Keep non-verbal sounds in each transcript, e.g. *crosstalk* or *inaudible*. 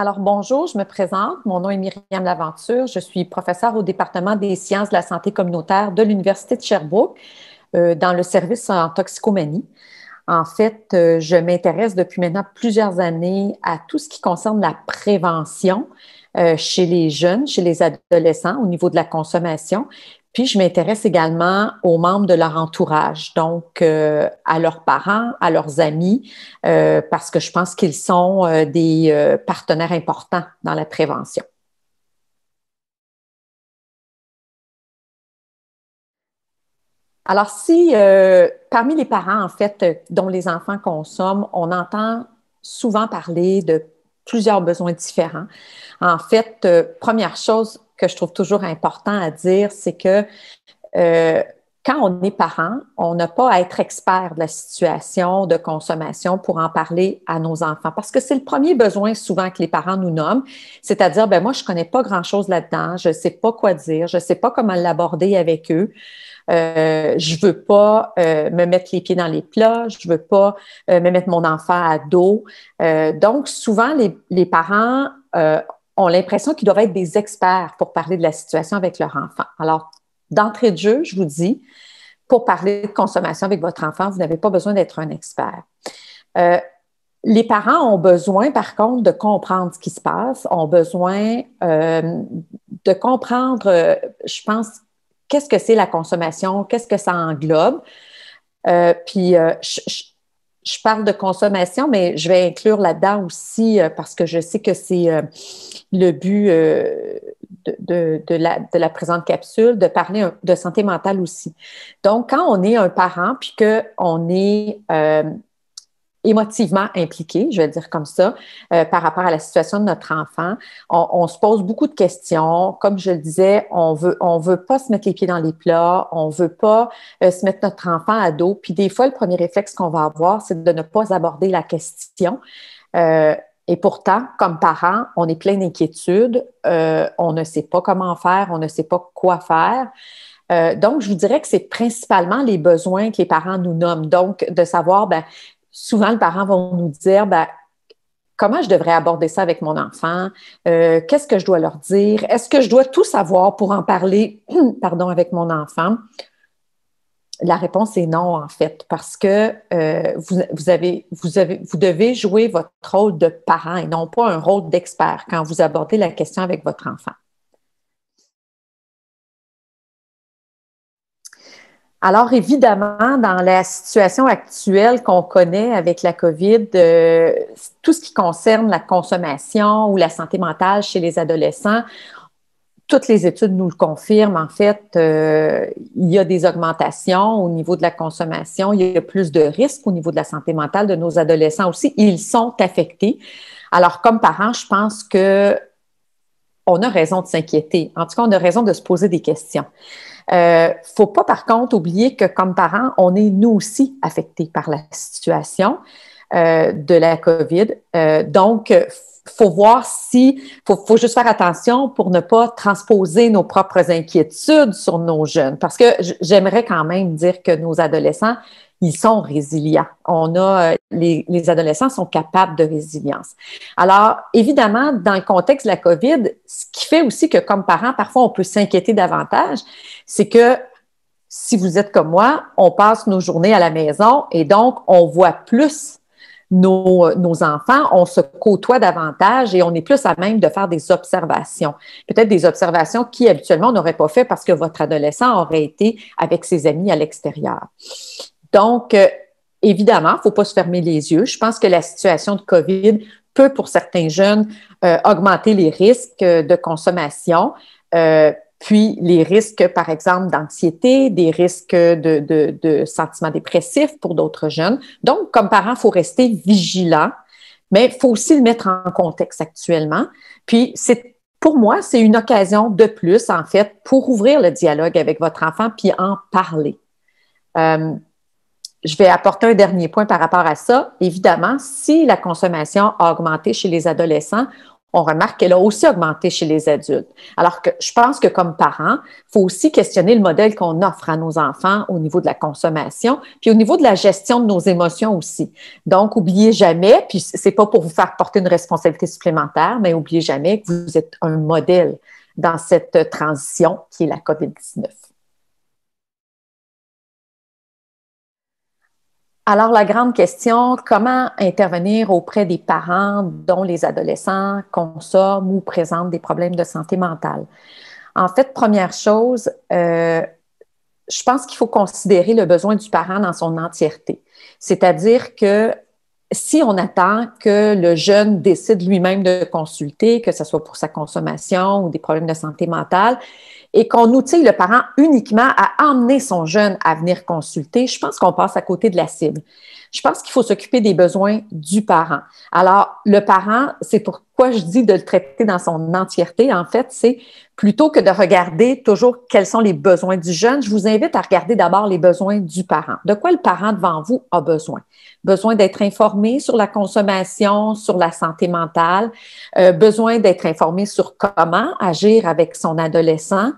Alors, bonjour, je me présente. Mon nom est Myriam Laventure. Je suis professeure au département des sciences de la santé communautaire de l'Université de Sherbrooke euh, dans le service en toxicomanie. En fait, euh, je m'intéresse depuis maintenant plusieurs années à tout ce qui concerne la prévention euh, chez les jeunes, chez les adolescents au niveau de la consommation, puis, je m'intéresse également aux membres de leur entourage, donc euh, à leurs parents, à leurs amis, euh, parce que je pense qu'ils sont euh, des partenaires importants dans la prévention. Alors, si parmi les parents, en fait, dont les enfants consomment, on entend souvent parler de plusieurs besoins différents. En fait, première chose, que je trouve toujours important à dire, c'est que euh, quand on est parent, on n'a pas à être expert de la situation de consommation pour en parler à nos enfants, parce que c'est le premier besoin souvent que les parents nous nomment, c'est-à-dire, ben moi, je ne connais pas grand-chose là-dedans, je ne sais pas quoi dire, je ne sais pas comment l'aborder avec eux. Euh, je ne veux pas euh, me mettre les pieds dans les plats, je ne veux pas me mettre mon enfant à dos. donc, souvent, les, les parents ont l'impression qu'ils doivent être des experts pour parler de la situation avec leur enfant. Alors, d'entrée de jeu, je vous dis, pour parler de consommation avec votre enfant, vous n'avez pas besoin d'être un expert. Euh, les parents ont besoin, par contre, de comprendre ce qui se passe, ont besoin euh, de comprendre, euh, je pense, qu'est-ce que c'est la consommation, qu'est-ce que ça englobe. puis, je, je parle de consommation, mais je vais inclure là-dedans aussi, euh, parce que je sais que c'est euh, le but euh, de, de, la, de, la, présente capsule, de parler de santé mentale aussi. Donc, quand on est un parent, puis qu'on est émotivement impliqués, je vais dire comme ça, euh, par rapport à la situation de notre enfant. On, se pose beaucoup de questions. Comme je le disais, on veut, on veut pas se mettre les pieds dans les plats, on veut pas euh, se mettre notre enfant à dos. Puis des fois, le premier réflexe qu'on va avoir, c'est de ne pas aborder la question. Euh, et pourtant, comme parents, on est plein d'inquiétudes, on ne sait pas comment faire, on ne sait pas quoi faire. donc, je vous dirais que c'est principalement les besoins que les parents nous nomment. Donc, de savoir, ben, souvent, les parents vont nous dire, ben, comment je devrais aborder ça avec mon enfant, euh, qu'est-ce que je dois leur dire, est-ce que je dois tout savoir pour en parler, *clears throat* pardon, avec mon enfant? La réponse est non, en fait, parce que euh, vous, vous devez jouer votre rôle de parent et non pas un rôle d'expert quand vous abordez la question avec votre enfant. Alors évidemment, dans la situation actuelle qu'on connaît avec la COVID, euh, tout ce qui concerne la consommation ou la santé mentale chez les adolescents, toutes les études nous le confirment. En fait, euh, il y a des augmentations au niveau de la consommation, il y a plus de risques au niveau de la santé mentale de nos adolescents aussi. Ils sont affectés. Alors, comme parents, je pense que on a raison de s'inquiéter. En tout cas, on a raison de se poser des questions. Euh, faut pas, par contre, oublier que comme parents, on est nous aussi affectés par la situation euh, de la COVID. Euh, donc, faut voir si, faut, faut juste faire attention pour ne pas transposer nos propres inquiétudes sur nos jeunes. Parce que j'aimerais quand même dire que nos adolescents, ils sont résilients. On a, les, adolescents sont capables de résilience. Alors, évidemment, dans le contexte de la COVID, ce qui fait aussi que comme parents, parfois, on peut s'inquiéter davantage, c'est que si vous êtes comme moi, on passe nos journées à la maison et donc on voit plus nos, nos, enfants, on se côtoie davantage et on est plus à même de faire des observations. Peut-être des observations qui habituellement on n'aurait pas fait parce que votre adolescent aurait été avec ses amis à l'extérieur. Donc, euh, Évidemment, il faut pas se fermer les yeux. Je pense que la situation de COVID peut, pour certains jeunes, euh, augmenter les risques de consommation, euh, puis les risques, par exemple, d'anxiété, des risques de, de, de sentiments dépressifs pour d'autres jeunes. Donc, comme parent, il faut rester vigilant, mais il faut aussi le mettre en contexte actuellement. Puis, c'est pour moi, c'est une occasion de plus, en fait, pour ouvrir le dialogue avec votre enfant puis en parler. Euh, je vais apporter un dernier point par rapport à ça. Évidemment, si la consommation a augmenté chez les adolescents, on remarque qu'elle a aussi augmenté chez les adultes. Alors que je pense que comme parents, faut aussi questionner le modèle qu'on offre à nos enfants au niveau de la consommation, puis au niveau de la gestion de nos émotions aussi. Donc, oubliez jamais, puis c'est pas pour vous faire porter une responsabilité supplémentaire, mais oubliez jamais que vous êtes un modèle dans cette transition qui est la COVID-19. Alors, la grande question, comment intervenir auprès des parents dont les adolescents consomment ou présentent des problèmes de santé mentale? En fait, première chose, euh, je pense qu'il faut considérer le besoin du parent dans son entièreté. C'est-à-dire que si on attend que le jeune décide lui-même de consulter, que ce soit pour sa consommation ou des problèmes de santé mentale, et qu'on outille le parent uniquement à emmener son jeune à venir consulter, je pense qu'on passe à côté de la cible. Je pense qu'il faut s'occuper des besoins du parent. Alors, le parent, c'est pour je dis de le traiter dans son entièreté, en fait, c'est plutôt que de regarder toujours quels sont les besoins du jeune, je vous invite à regarder d'abord les besoins du parent. De quoi le parent devant vous a besoin? Besoin d'être informé sur la consommation, sur la santé mentale, euh, besoin d'être informé sur comment agir avec son adolescent,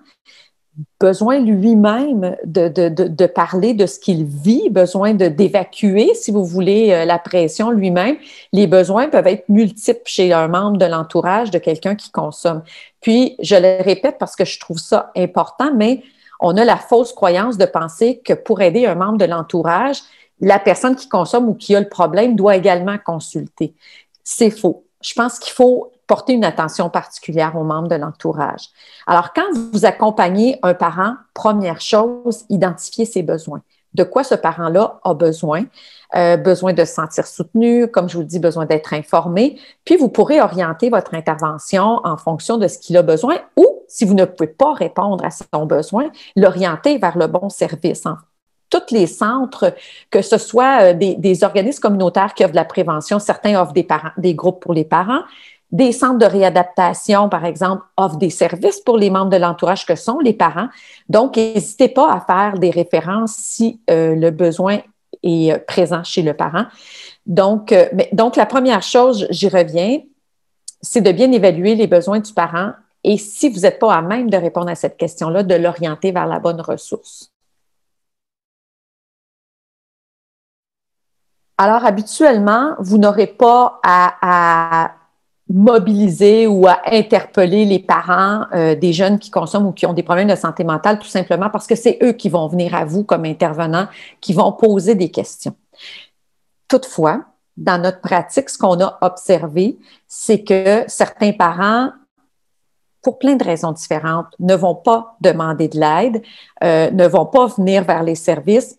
besoin lui-même de, parler de ce qu'il vit, besoin d'évacuer, si vous voulez, euh, la pression lui-même. Les besoins peuvent être multiples chez un membre de l'entourage de quelqu'un qui consomme. Puis, je le répète parce que je trouve ça important, mais on a la fausse croyance de penser que pour aider un membre de l'entourage, la personne qui consomme ou qui a le problème doit également consulter. C'est faux. Je pense qu'il faut porter une attention particulière aux membres de l'entourage. Alors, quand vous accompagnez un parent, première chose, identifier ses besoins. De quoi ce parent-là a besoin? Euh, besoin de se sentir soutenu, comme je vous dis, besoin d'être informé. Puis, vous pourrez orienter votre intervention en fonction de ce qu'il a besoin ou, si vous ne pouvez pas répondre à son besoin, l'orienter vers le bon service en, tous les centres, que ce soit euh, des, organismes communautaires qui offrent de la prévention, certains offrent des, parents, des groupes pour les parents, des centres de réadaptation, par exemple, offrent des services pour les membres de l'entourage que sont les parents. Donc, n'hésitez pas à faire des références si euh, le besoin est euh, présent chez le parent. Donc, euh, donc la première chose, j'y reviens, c'est de bien évaluer les besoins du parent et si vous n'êtes pas à même de répondre à cette question-là, de l'orienter vers la bonne ressource. Alors, habituellement, vous n'aurez pas à mobiliser ou à interpeller les parents euh, des jeunes qui consomment ou qui ont des problèmes de santé mentale, tout simplement parce que c'est eux qui vont venir à vous comme intervenants, qui vont poser des questions. Toutefois, dans notre pratique, ce qu'on a observé, c'est que certains parents pour plein de raisons différentes, ne vont pas demander de l'aide, euh, ne vont pas venir vers les services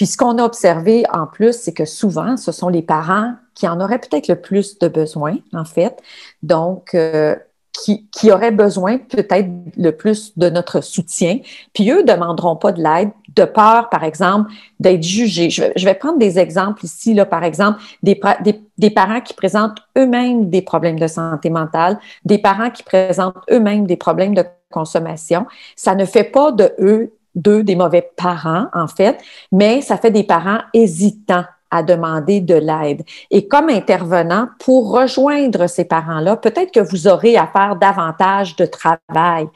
puis ce qu'on a observé en plus, c'est que souvent, ce sont les parents qui en auraient peut-être le plus de besoin, en fait. Donc, euh, qui, qui, auraient besoin peut-être le plus de notre soutien. Puis eux ne demanderont pas de l'aide de peur, par exemple, d'être jugés. Je vais, prendre des exemples ici, là, par exemple, des, des, des parents qui présentent eux-mêmes des problèmes de santé mentale, des parents qui présentent eux-mêmes des problèmes de consommation. Ça ne fait pas de eux deux des mauvais parents, en fait, mais ça fait des parents hésitants à demander de l'aide. Et comme intervenant, pour rejoindre ces parents-là, peut-être que vous aurez à faire davantage de travail.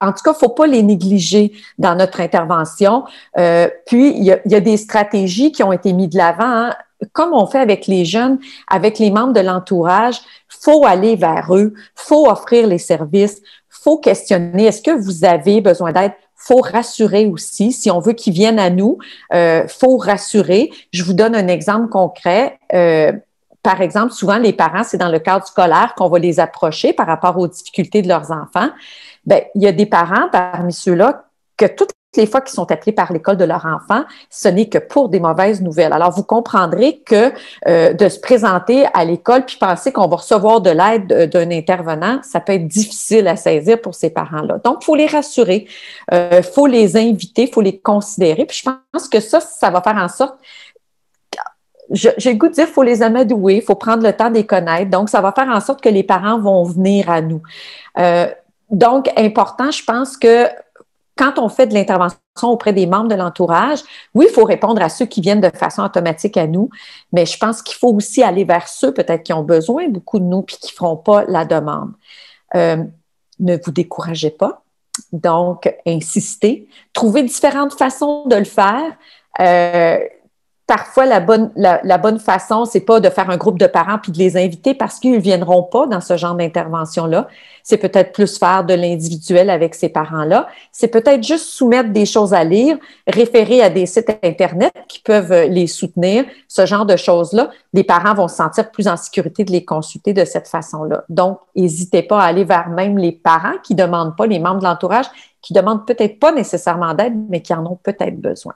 en tout cas, faut pas les négliger dans notre intervention. Euh, puis, il y, a, des stratégies qui ont été mises de l'avant. Hein. Comme on fait avec les jeunes, avec les membres de l'entourage, faut aller vers eux, faut offrir les services, faut questionner est-ce que vous avez besoin d'aide faut rassurer aussi. Si on veut qu'ils viennent à nous, euh, faut rassurer. Je vous donne un exemple concret. Euh, par exemple, souvent les parents, c'est dans le cadre scolaire qu'on va les approcher par rapport aux difficultés de leurs enfants. Ben, il y a des parents parmi ceux-là que toute les fois qu'ils sont appelés par l'école de leur enfant, ce n'est que pour des mauvaises nouvelles. Alors, vous comprendrez que euh, de se présenter à l'école puis penser qu'on va recevoir de l'aide euh, d'un intervenant, ça peut être difficile à saisir pour ces parents-là. Donc, il faut les rassurer, il euh, faut les inviter, il faut les considérer. Puis je pense que ça, ça va faire en sorte j'ai le goût de dire faut les amadouer, il faut prendre le temps de les connaître. Donc, ça va faire en sorte que les parents vont venir à nous. donc, important, je pense que quand on fait de l'intervention auprès des membres de l'entourage, oui, il faut répondre à ceux qui viennent de façon automatique à nous, mais je pense qu'il faut aussi aller vers ceux peut-être qui ont besoin beaucoup de nous puis qui ne feront pas la demande. Euh, ne vous découragez pas. Donc, insistez. Trouvez différentes façons de le faire. Euh, parfois la bonne, la, bonne façon, c'est pas de faire un groupe de parents puis de les inviter parce qu'ils ne viendront pas dans ce genre d'intervention-là. C'est peut-être plus faire de l'individuel avec ces parents-là. C'est peut-être juste soumettre des choses à lire, référer à des sites Internet qui peuvent euh, les soutenir, ce genre de choses-là. Les parents vont se sentir plus en sécurité de les consulter de cette façon-là. Donc, n'hésitez pas à aller vers même les parents qui demandent pas, les membres de l'entourage qui demandent peut-être pas nécessairement d'aide, mais qui en ont peut-être besoin.